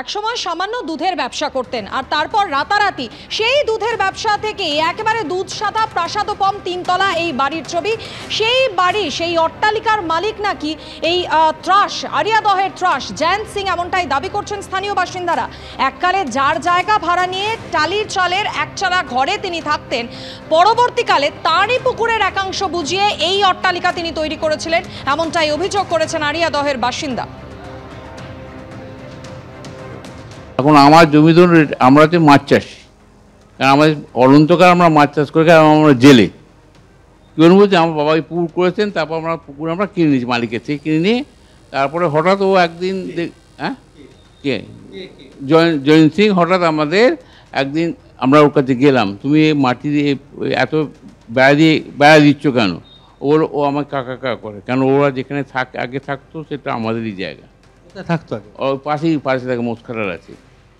একসময় সামান্য দুধের ব্যবসা করতেন আর তারপর রাতারাতি সেই দুধের ব্যবসা থেকেই একেবারে দুধ সাদা প্রাসাদোপম তিনতলা এই বাড়ির ছবি সেই বাড়ি সেই অট্টালিকার মালিক নাকি এই ত্রাস আরিয়াদহের ত্রাস জয়ন্ত সিং এমনটাই দাবি করছেন স্থানীয় বাসিন্দারা এককালে যার জায়গা ভাড়া নিয়ে টালির চালের একচালা ঘরে তিনি থাকতেন পরবর্তীকালে তাঁরই পুকুরের একাংশ বুঝিয়ে এই অট্টালিকা তিনি তৈরি করেছিলেন এমনটাই অভিযোগ করেছেন আরিয়াদহের বাসিন্দা এখন আমার জমি ধরুন আমরা তো মাছ চাষি কারণ আমাদের অনন্তকাল আমরা মাছ চাষ করে কারণ আমরা জেলে কী করুন বলছি আমার বাবা পুকুর করেছেন তারপর আমরা পুকুর আমরা কিনে নিয়েছি মালিকের থেকে কিনে নিয়ে তারপরে হঠাৎ ও একদিন হ্যাঁ কে জয়ন্ত সিং হঠাৎ আমাদের একদিন আমরা ওর কাছে গেলাম তুমি মাটি দিয়ে এত বেড়া দিয়ে বেড়া দিচ্ছ কেন ওর ও আমার কাকা কাকা করে কেন ওরা যেখানে থাক আগে থাকতো সেটা আমাদেরই জায়গা থাকতো ও ওর পাশেই পাশে থাকে মোস্কাটার আছে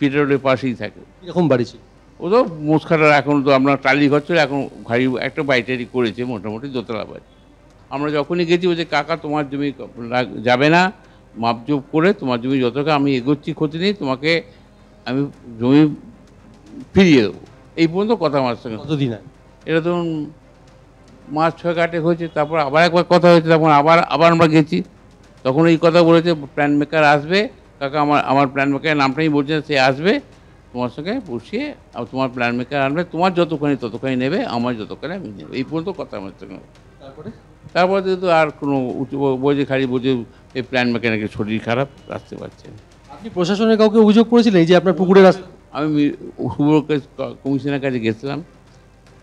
রোডের পাশেই থাকে এরকম বাড়ি ছিল ও তো মুসখাটার এখন তো আমরা টালি ঘর ছিল এখন ঘাড়ি একটা বাড়িটারি করেছে মোটামুটি দোতলা বাড়ি আমরা যখনই গেছি যে কাকা তোমার জমি যাবে না মাপজোপ করে তোমার জমি যতটা আমি এগোচ্ছি ক্ষতি নেই তোমাকে আমি জমি ফিরিয়ে দেবো এই পর্যন্ত কথা আমার সঙ্গে কতদিন এটা ধরুন মাস ছয় কাটে হয়েছে তারপর আবার একবার কথা হয়েছে তখন আবার আবার আমরা গেছি তখন এই কথা বলেছে প্ল্যান মেকার আসবে কাকা আমার আমার প্ল্যান মেকারের নামটাই বলছে সে আসবে তোমার সঙ্গে বসিয়ে আর তোমার প্ল্যান মেকার আনবে তোমার যতখানি ততখানি নেবে আমার যতক্ষণে আমি নেবে এই পর্যন্ত কথা আমার সঙ্গে তারপরে তারপরে তো আর কোনো বোঝে খালি বোঝে এই প্ল্যান মেকার নাকি শরীর খারাপ আসতে পারছে আপনি প্রশাসনের কাউকে অভিযোগ করেছিলেন এই যে আপনার পুকুরের আমি সুবরকে কমিশনের কাছে গেছিলাম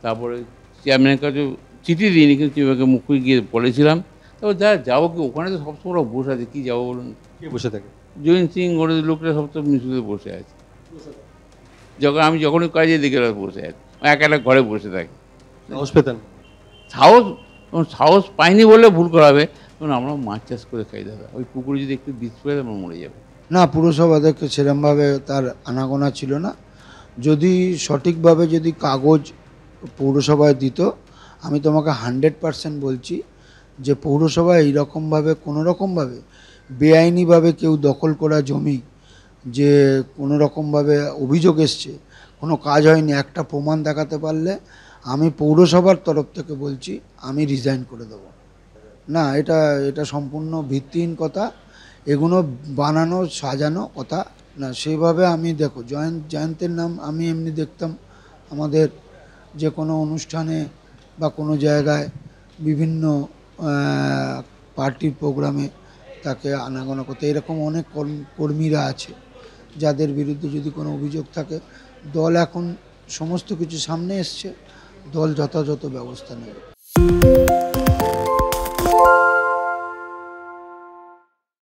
তারপরে চেয়ারম্যানের কাছে চিঠি দিইনি কিন্তু চেয়ারম্যানকে মুখে গিয়ে বলেছিলাম তারপর যা যাবো কি ওখানে তো সবসময় বসে আছে কী যাবো বলুন কে বসে থাকে জৈন সিং ওদের লোকরা সব তো মিশুতে বসে আছে যখন আমি যখনই কাজে দিকে বসে আছি এক একটা ঘরে বসে থাকি সাহস সাহস সাহস পাইনি বলে ভুল করাবে তখন আমরা মাছ চাষ করে খাই দাদা ওই পুকুরে যদি একটু বিষ পেয়ে আমরা মরে যাবে না পুরসভাদেরকে সেরমভাবে তার আনাগোনা ছিল না যদি সঠিকভাবে যদি কাগজ পৌরসভায় দিত আমি তোমাকে হান্ড্রেড পারসেন্ট বলছি যে পৌরসভায় এইরকমভাবে কোনোরকমভাবে বেআইনিভাবে কেউ দখল করা জমি যে কোনো রকমভাবে অভিযোগ এসছে কোনো কাজ হয়নি একটা প্রমাণ দেখাতে পারলে আমি পৌরসভার তরফ থেকে বলছি আমি রিজাইন করে দেব না এটা এটা সম্পূর্ণ ভিত্তিহীন কথা এগুলো বানানো সাজানো কথা না সেভাবে আমি দেখো জয়ন্ত জয়ন্তের নাম আমি এমনি দেখতাম আমাদের যে কোনো অনুষ্ঠানে বা কোনো জায়গায় বিভিন্ন পার্টির প্রোগ্রামে তাকে আনাগোনা করতে এরকম অনেক কর্মীরা আছে যাদের বিরুদ্ধে যদি কোনো অভিযোগ থাকে দল এখন সমস্ত কিছু সামনে এসছে দল যথাযথ ব্যবস্থা নেবে